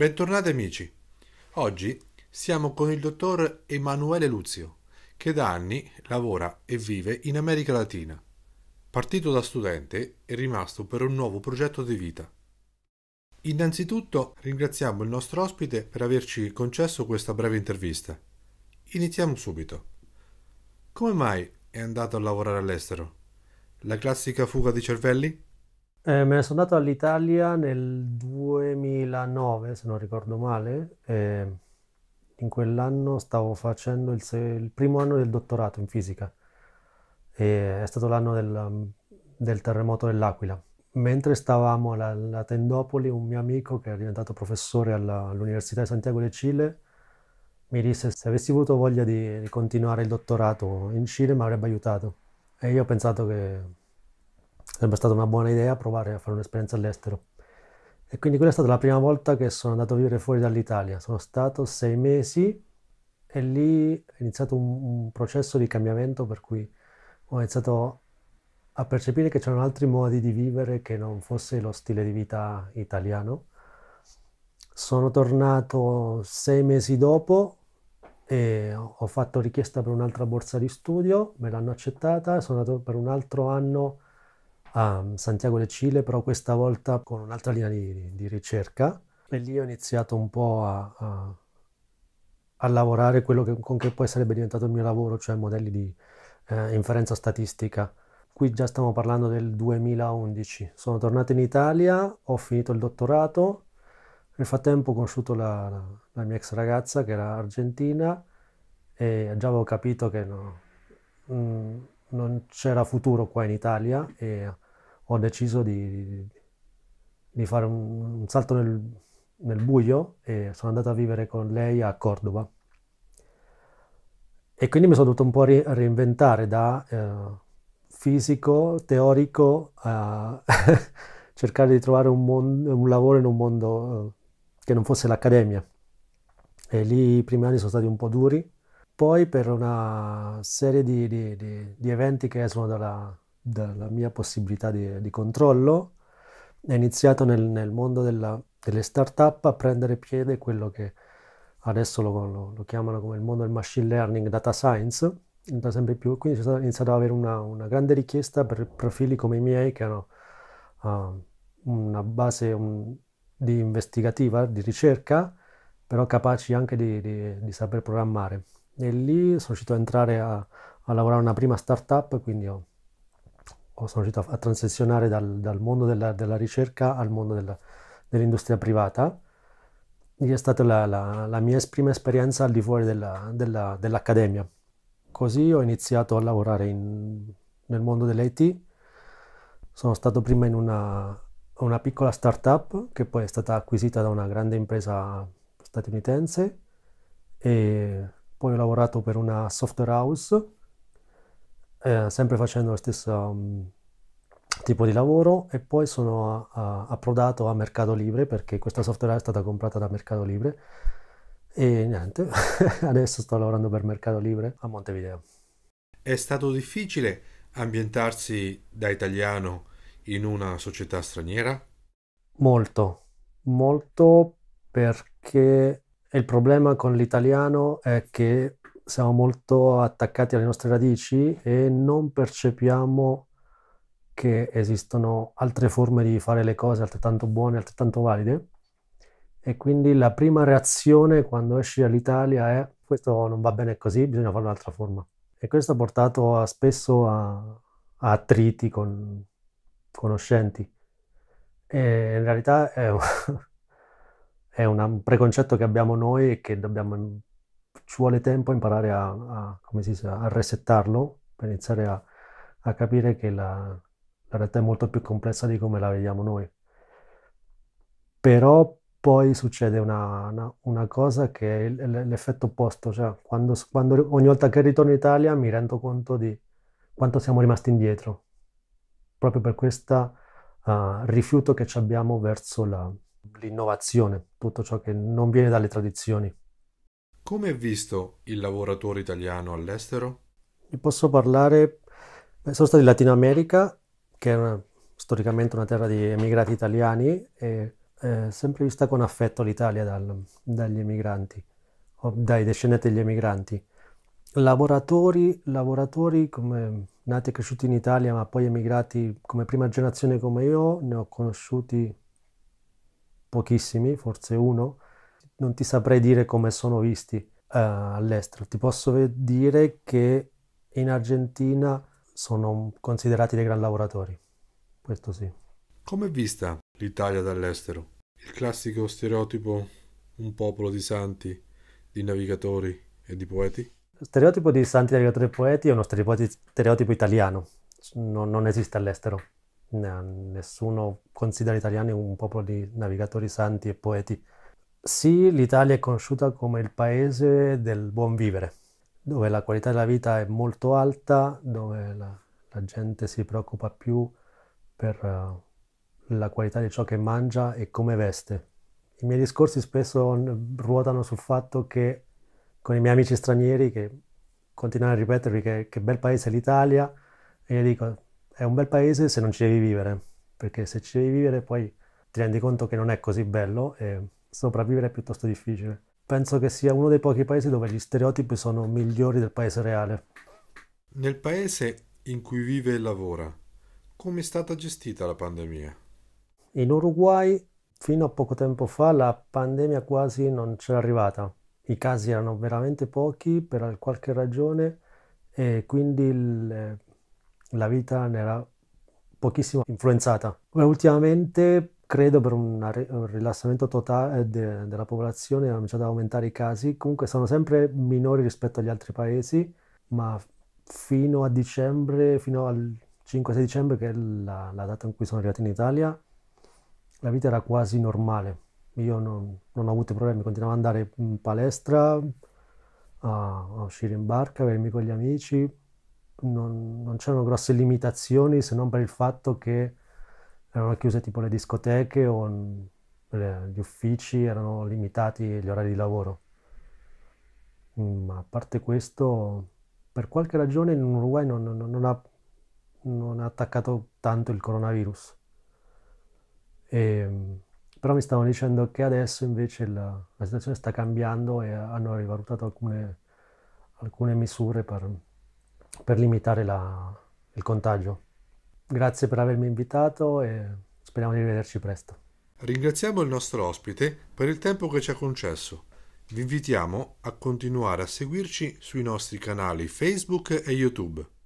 Bentornati amici. Oggi siamo con il dottor Emanuele Luzio, che da anni lavora e vive in America Latina. Partito da studente, è rimasto per un nuovo progetto di vita. Innanzitutto ringraziamo il nostro ospite per averci concesso questa breve intervista. Iniziamo subito. Come mai è andato a lavorare all'estero? La classica fuga di cervelli? Eh, me ne sono andato all'Italia nel 2009, se non ricordo male. Eh, in quell'anno stavo facendo il, il, primo anno del dottorato in fisica. E è stato l'anno del, del terremoto dell'Aquila. Mentre stavamo alla, alla, Tendopoli, un mio amico che è diventato professore alla, all'Università di Santiago de Cile mi disse se avessi avuto voglia di, di continuare il dottorato in Cile mi avrebbe aiutato. E io ho pensato che sarebbe stata una buona idea provare a fare un'esperienza all'estero. E quindi quella è stata la prima volta che sono andato a vivere fuori dall'Italia. Sono stato sei mesi e lì è iniziato un, un processo di cambiamento per cui ho iniziato a percepire che c'erano altri modi di vivere che non fosse lo stile di vita italiano. Sono tornato sei mesi dopo e ho fatto richiesta per un'altra borsa di studio, me l'hanno accettata, sono andato per un altro anno a Santiago de Cile, però questa volta con un'altra linea di, di ricerca e lì ho iniziato un po' a, a, a lavorare quello che, con che poi sarebbe diventato il mio lavoro, cioè modelli di eh, inferenza statistica. Qui già stiamo parlando del 2011. Sono tornato in Italia, ho finito il dottorato, nel frattempo ho conosciuto la, la, la mia ex ragazza che era argentina e già avevo capito che no, mh, mm, non c'era futuro qua in Italia e ho deciso di, di fare un, un salto nel, nel, buio e sono andato a vivere con lei a Cordova. E quindi mi sono dovuto un po' ri reinventare da eh, fisico, teorico, a cercare di trovare un, un, lavoro in un mondo eh, che non fosse l'accademia. E lì i primi anni sono stati un po' duri, poi per una serie di, di, di, di eventi che escono dalla, dalla mia possibilità di, controllo, è iniziato nel, nel mondo della, delle start-up a prendere piede quello che adesso lo, lo, lo, chiamano come il mondo del machine learning, data science, da sempre più, quindi c'è iniziato ad avere una, una, grande richiesta per profili come i miei che hanno uh, una base un, di investigativa, di ricerca, però capaci anche di, di, di saper programmare e lì sono riuscito a entrare a, a lavorare una prima startup, quindi ho, ho, sono riuscito a, a transizionare dal, dal mondo della, della, ricerca al mondo della, dell'industria privata. Lì è stata la, la, la, mia prima esperienza al di fuori della, della, dell'accademia. Così ho iniziato a lavorare in, nel mondo dell'IT. Sono stato prima in una, una piccola startup che poi è stata acquisita da una grande impresa statunitense e poi ho lavorato per una software house, eh, sempre facendo lo stesso um, mm, tipo di lavoro e poi sono a, ah, a, approdato a Mercato Libre perché questa software è stata comprata da Mercato Libre e niente, adesso sto lavorando per Mercato Libre a Montevideo. È stato difficile ambientarsi da italiano in una società straniera? Molto, molto perché il problema con l'italiano è che siamo molto attaccati alle nostre radici e non percepiamo che esistono altre forme di fare le cose altrettanto buone, altrettanto valide. E quindi la prima reazione quando esci dall'Italia è questo non va bene così, bisogna fare un'altra forma. E questo ha portato a, spesso a, a, attriti con conoscenti. E in realtà è, è una, un preconcetto che abbiamo noi e che dobbiamo, ci vuole tempo imparare a, a, dice, a resettarlo per iniziare a, a capire che la, la realtà è molto più complessa di come la vediamo noi. Però poi succede una, una, una cosa che è l'effetto opposto, cioè quando, quando, ogni volta che ritorno in Italia mi rendo conto di quanto siamo rimasti indietro, proprio per questo uh, ah, rifiuto che abbiamo verso la, l'innovazione, tutto ciò che non viene dalle tradizioni. Come è visto il lavoratore italiano all'estero? Vi posso parlare, sono stato in Latino America, che è una, storicamente una terra di emigrati italiani, e eh, sempre vista con affetto l'Italia dal, dagli emigranti, o dai discendenti degli emigranti. Lavoratori, lavoratori come nati e cresciuti in Italia, ma poi emigrati come prima generazione come io, ne ho conosciuti pochissimi, forse uno, non ti saprei dire come sono visti uh, all'estero. Ti posso dire che in Argentina sono considerati dei gran lavoratori, questo sì. Come è vista l'Italia dall'estero? Il classico stereotipo un popolo di santi, di navigatori e di poeti? Lo stereotipo di santi, navigatori e poeti è uno stereotipo, stereotipo italiano, non, non esiste all'estero nessuno considera gli italiani un popolo di navigatori santi e poeti. Sì, l'Italia è conosciuta come il paese del buon vivere, dove la qualità della vita è molto alta, dove la, la gente si preoccupa più per uh, la qualità di ciò che mangia e come veste. I miei discorsi spesso ruotano sul fatto che con i miei amici stranieri che continuano a ripetervi che, che bel paese è l'Italia e io dico è un bel paese se non ci devi vivere, perché se ci devi vivere poi ti rendi conto che non è così bello e sopravvivere è piuttosto difficile. Penso che sia uno dei pochi paesi dove gli stereotipi sono migliori del paese reale. Nel paese in cui vive e lavora, come è stata gestita la pandemia? In Uruguay, fino a poco tempo fa, la pandemia quasi non c'era arrivata. I casi erano veramente pochi per qualche ragione e quindi il eh, la vita ne era pochissimo influenzata. Beh, ultimamente credo per un, un rilassamento totale eh, de della popolazione hanno cominciato ad aumentare i casi, comunque sono sempre minori rispetto agli altri paesi, ma fino a dicembre, fino al 5-6 dicembre, che è la, la, data in cui sono arrivato in Italia, la vita era quasi normale. Io non, non ho avuto problemi, continuavo ad andare in palestra, a, a uscire in barca, a vedermi con gli amici, non, non c'erano grosse limitazioni se non per il fatto che erano chiuse tipo le discoteche o gli uffici, erano limitati gli orari di lavoro. Ma mm, a parte questo, per qualche ragione in Uruguay non, non, non, ha, non ha, attaccato tanto il coronavirus. E, ehm, però mi stavano dicendo che adesso invece la, la situazione sta cambiando e hanno rivalutato alcune, alcune misure per, per limitare la, il contagio. Grazie per avermi invitato e speriamo di rivederci presto. Ringraziamo il nostro ospite per il tempo che ci ha concesso. Vi invitiamo a continuare a seguirci sui nostri canali Facebook e YouTube.